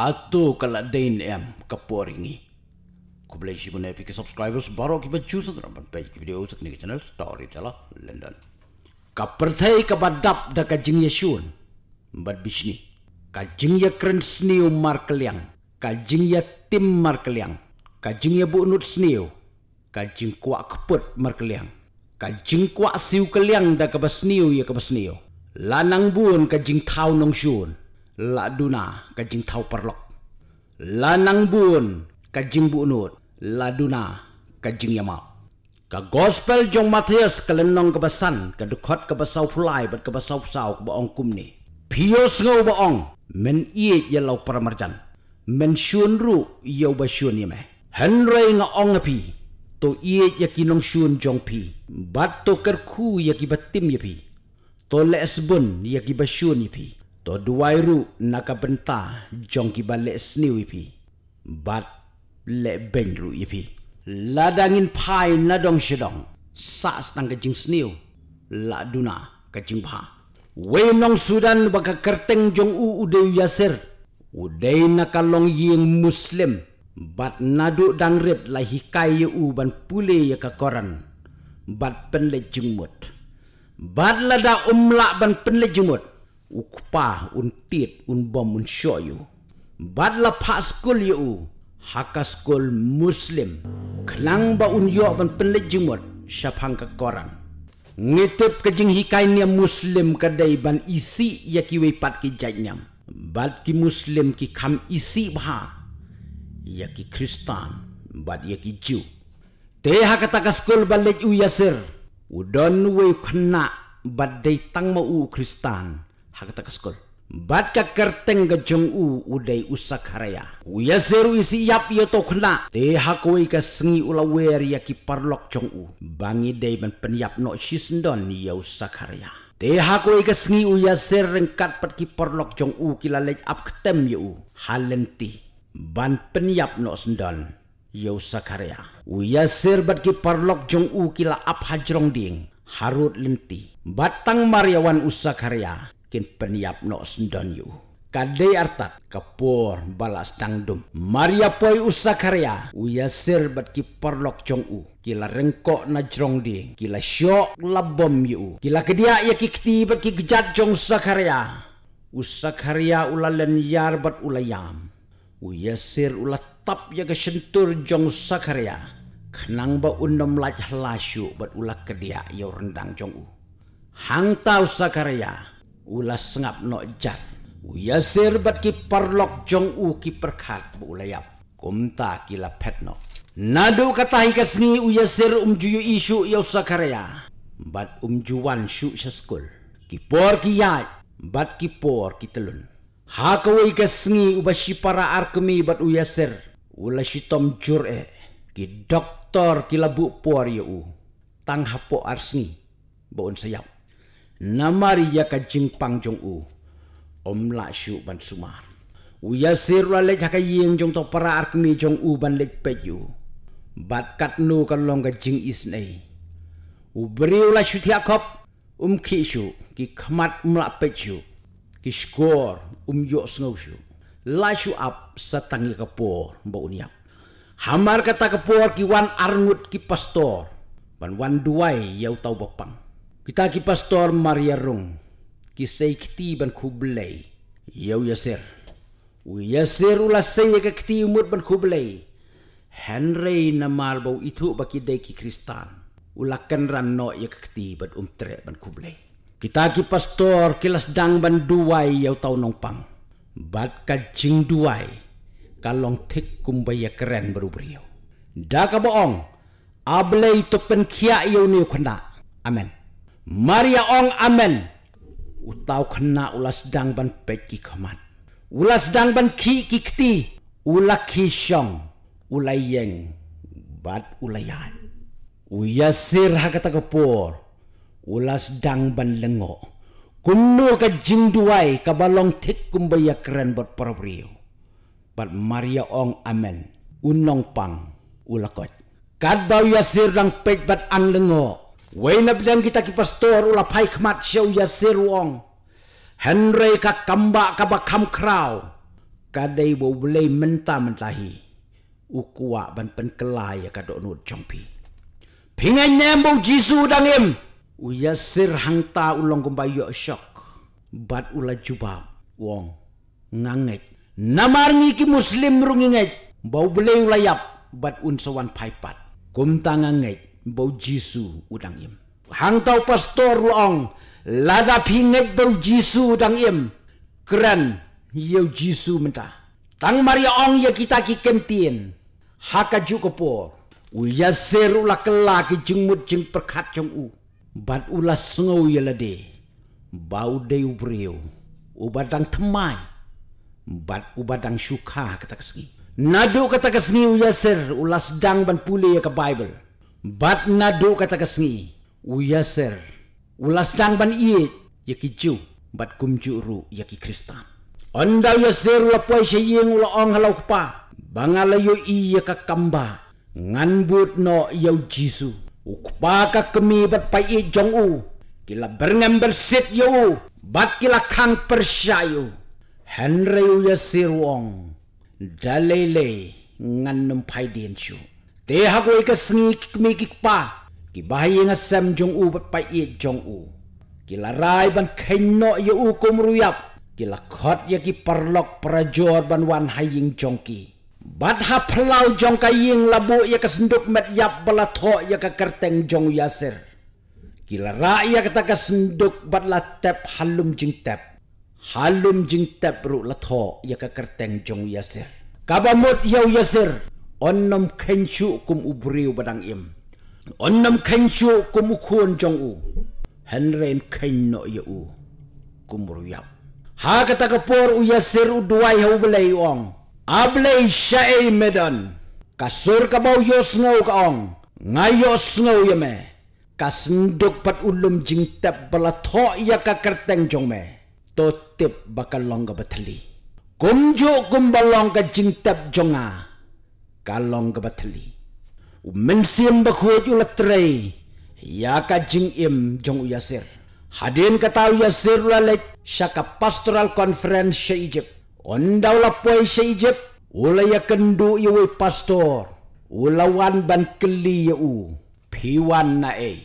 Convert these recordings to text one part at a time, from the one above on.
hatu kaladain em kaporingi. Kubelai si pun efek subscribers baru kita cuci terapan page video sekini channel story telah London. Kapertai kabadap dah kajing ya shun. Mbak bisni. Kajing ya keren seniu markeliang. Kajing ya tim markeliang. Kajing ya buunut seniu. Kajing kuak keput markeliang. Kajing kuak siu keliang da kabas seniu ya kabas seniu. Lanang buun kajing tau nong syun laduna kajing tau perlok lanang bun kajing bunut laduna kajing yamau ka gospel jong matthias kelenong kebasan, ka dekot ke basau fly bet ke basau sau ke baong kum ni pios ngau baong men ie ye lau permerjan men shun ru ye ba shun ye me henry nga ong pi to ie ye kinong shun jong pi bat to kerku ku ye ki batim ye pi to lesbon ye ki ba shun ye pi to duairu nakabenta jongki balik sniu ipi bat le bendru ipi ladangin pai nadong sedong sa stang kejing sniu la duna kejing pa we nong sudan baka kerteng jong u ude yaser ude nakalong yeng muslim bat nadu dangret la hikai u ban pule ya ka koran bat penle jumut bat da umla ban penle jumut ukpa un untit unbom unsyo yu. Badla paskul yu hakaskul muslim. Kelang ba unyo ban penlejimot syapang ke korang. Ngetip kejing hikai ni muslim kadai ban isi yaki we pat ki jajnyam. Bad ki muslim ki kam isi bha Yaki kristan bad ya ki ju. Teha kata kaskul balik uyasir. Udon we kena badai tang mau kristan hakata ka bat ka kerteng ga jong udai usak haraya uya seru isi yap ye ya to khna te hakoi ka sengi ula wer ya ki parlok jong bangi dei ban pen no shisndon ya usak haraya te hakoi ka sengi uya ser rengkat pat ki parlok jong ki lalek up ketem ye ya u halenti ban pen no sndon ya usak haraya uya ser bat ki parlok jong u ki la up hajrong ding harut lenti batang mariawan usak haraya kin peniap no sendon yu. Kadai artat kepur balas tangdum. Maria poi usakarya uya sir bat ki perlok cong u. Kila rengkok na jrong di. Kila syok labom yu. Kila kedia ya kikti bat ki gejat cong usakarya. Usakarya ula lenyar bat ula yam. Uya sir ula tap ya ke sentur jong usakarya. Kenang ba undam lajah lasyuk bat ula kedia ya rendang cong u. Hang tau usakarya. Usakarya ulas sengap nok jat. Uya sir bat ki parlok jong u ki perkat ulayap. Kumta ki pet no. Nadu katahi kasni uya sir umjuyu isu yau sakarya. Bat umjuan syu syaskul. Kipor ki yai. Bat kipor ki telun. Hakawai kasni uba si para arkemi bat uya sir. Ula si tom jur e. Ki doktor ki labu puar ya u. Tang hapo arsni. Baun sayap namari ya ka jingpang jong u om la shu ban sumar Uya ya lek la le jong to para ark mi jong u ban le pe bat kat nu ka long ka jing is nei u bri u la shu thia um khi shu ki khmat mla um pe chu ki skor um yo sngo shu la shu up satangi ka po bo hamar kata ka ki wan arngut ki pastor ban wan duai yau tau bapang kita ki Pastor Maria Rung ki kiti ban kublai Yau yasir yaser ula saya ke kiti umur ban kublai Henry na marbau itu bagi daiki kristan Ulakan ran no ya ke kiti ban umtere ban kublai Kita ki pastor kelas dang ban duai yau tau nong pang, Bat kajing duai Kalong tek kumbaya keren berubriyo Daka boong Ablai pen kia yau ni ukanda Amen Maria Ong Amen. Utau kena ulas sedang ban peki keman. Ulas sedang ban ki kikti. Ula kisong. Ula yeng. Bat ulayan. Uya sir ha kata kepor. Ula sedang ban lengo. Kuno ke jinduai kabalong tik kumbaya keren bat parabriyo. Bat Maria Ong Amen. Unong pang. Ula kot. Kadau ya sir dang pek bat ang lengok. Waina bilang kita ki pastor ulah paik mat show ya seruong. Henry kak kamba kaba ba kam krau. Kadai wo boleh menta mentahi. ukuak ban pen kelai ya ka do nut jompi. pingai nyambu jisu dangim. Uya sir hangta ulong kumba yo shock. Bat ulah juba wong nganget. Namar ki muslim rungi ngai. Bau bulei ulayap bat unsawan paipat. Kumta nganget bau jisu udang im hang tau pastor long lada pinget bau jisu udang im keren yau jisu menta tang Maria ong ya kita ki kentin haka ju kepo uya seru la kela ki jengmut jeng perkat jong u bat ulas sengau ya lade bau dei ubrio dang temai bat dang syukah kata kesengi Nadu kata kesni ya ser ulas dang ban pulih ya ke Bible. Bat na do kata kasngi. Uya ser. Ulastan ban iit. Yaki ju. Bat kum ru yaki krista. Onda uya ser lapuay siya yeng ula ong halaw pa. bangalayu iya kakamba. Nganbut no yaw jisu. Ukpa kakemi bat pa iit jong u. Kila berngem bersit yo u. Bat kila kang persyayo. Henry uya ser wong. Dalele ngan nempai dien te hagoi ka sengik kmi pa ki bahi nga sem jong u pa i jong u ki la rai ban khain no ye u kom ruyap ki la khot ye ki parlok prajor ban wan haying jong ki bat ha phlau jong ka ying labu ye ka senduk met yap bala tho ye ka kerteng jong yaser ki la rai ye ka ta ka senduk bat la tep halum jing tap, halum jing tap ru la tho ye ka kerteng jong yaser kabamut yau yaser onnom khenchu kum ubriu badang im onnom khenchu kum khun jong u hanren khen no ye u kum ru yam ha kata ka por u yasir u duai ha u blei ong ablei shai medan kasur ka bau yos no ka ong ngayos no ye me kasnduk pat ulum jingtap bala tho ya ka kerteng jong me totip bakal longa batali kumjo kumbalong ka jingtap jonga kalong ke batali. Umen siem bakuat yu letrei. Ya ka jing im jong uyasir. Hadin katau yasir lalit syaka pastoral conference sya Egypt. Ondaw lapuai sya Egypt. Ula ya kendu iwi pastor. Ula wan ban keli ya u. Piwan na e.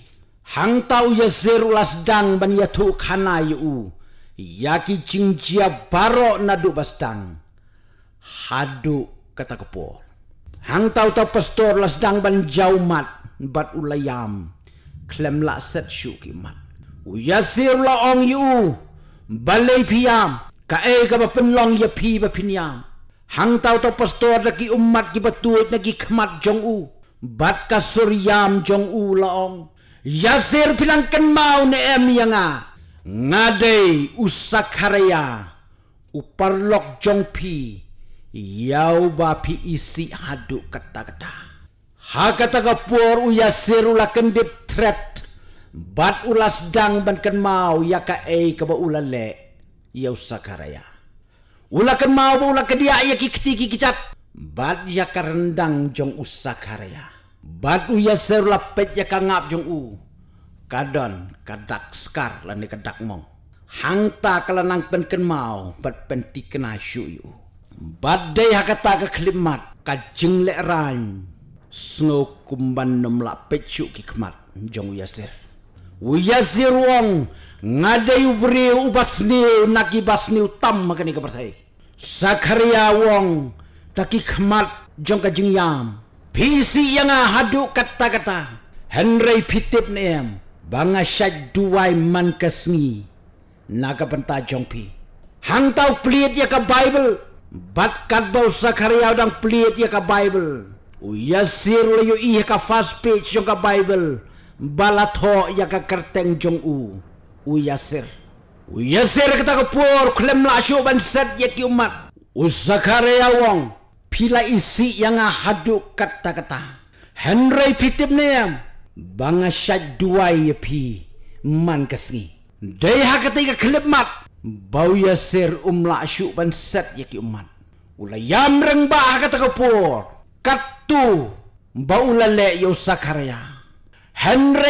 Hang tau yasir ulas dang ban yatu kana ya u. Ya ki jing jia baro na du bastang. Hadu kata kepor. Hang tau tau pastor las dang ban jau mat bat ulayam klem la set shu ki mat. Uya sir la ong yu balay piyam ka ay ka ba penlong ya pi ba pinyam. Hang tau tau pastor la ki umat ki batuot na ki kamat jong u bat ka suryam jong u la ong. Ya sir ken mau ne em ya nga ngade usakaraya uparlok jong pi. Yau babi isi haduk kata-kata. Ha kata ke por uya seru la kendip tret. Bat ulas dang ban ken mau ya ka ei ka ba ulan le. Ya usakaraya. Ula ken mau ba ulan kedia ya ki kiti ki kicat. Bat ya ka rendang jong usakaraya. Bat uya seru la pet ya ka ngap jong u. Kadon kadak skar la kadak mong. Hangta kalanang ban ken mau bat pen tikna syu yu. Badai hakata ke kelimat Kajeng lek rany Sengau kumban nomlak pecuk ki kemat Jong Yasir Wiyazir wong Ngadai ubri ubas niu Naki bas niu tam makani kepercayai Zakaria wong Taki kemat jong kajeng yam Pisi yang haduk kata-kata Henry pitip ni em Banga syak duwai man kesengi Naga pentah jong pi Hang tau pelit ya ke Bible Bat kadol sa karyaw ng pliit ya ka Bible. Uyasir layo iya ka fast page yung ka Bible. Balat ho iya ka kerteng jong u. Uyasir. Uyasir kata ka puwar klem la asyo ban set ya ki umat. Uzakaria wong. Pila isi yang haduk kata-kata. Henry pitip niyam. Bangasya duwa iya pi. Man kasi. Daya ha ketika klemat bau yasir um la syuk ban set ya ki umat ula yam reng ba kata kapur katu bau la le yo sakarya henre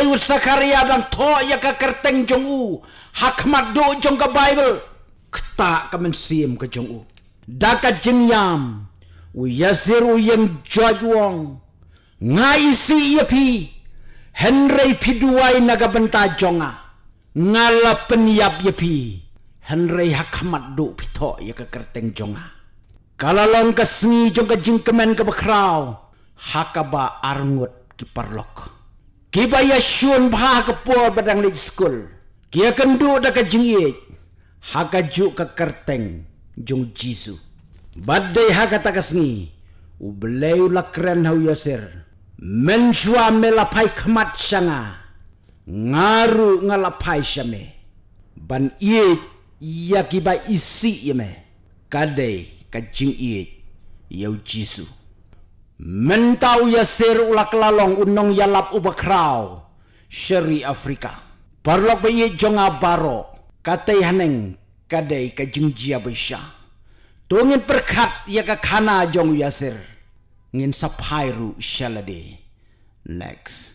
dan to ya ka ya kerteng jongu. hakmat do jong ka bible kta kemen siem ke jongu. Daka u Uya ka jing yam u yasir u ngai si ya pi henre piduai naga benta jonga ngala penyap ya pi Henry hakamat duk pito ya ke kerteng jonga. Kalau long ke seni jong ke jingkemen ke bekrau, hakaba arngut ki parlok. Ki baya syun bha ke puol badang lej skul. Ki akan da ke jingye, haka ju ke kerteng jong jisu. Badai haka tak seni, ubleu lakren hau yosir. Menshua melapai kemat sanga, ngaru ngalapai syame. Ban iye ia ki isi ye me ka de ka jing ye jisu men tau ya ser ula kelalong unong ya lap u bakrau sheri afrika parlok be jonga baro ka te haneng ka de jia be sha tongin perkat ya ka khana jong ya ser ngin sapairu shaladi next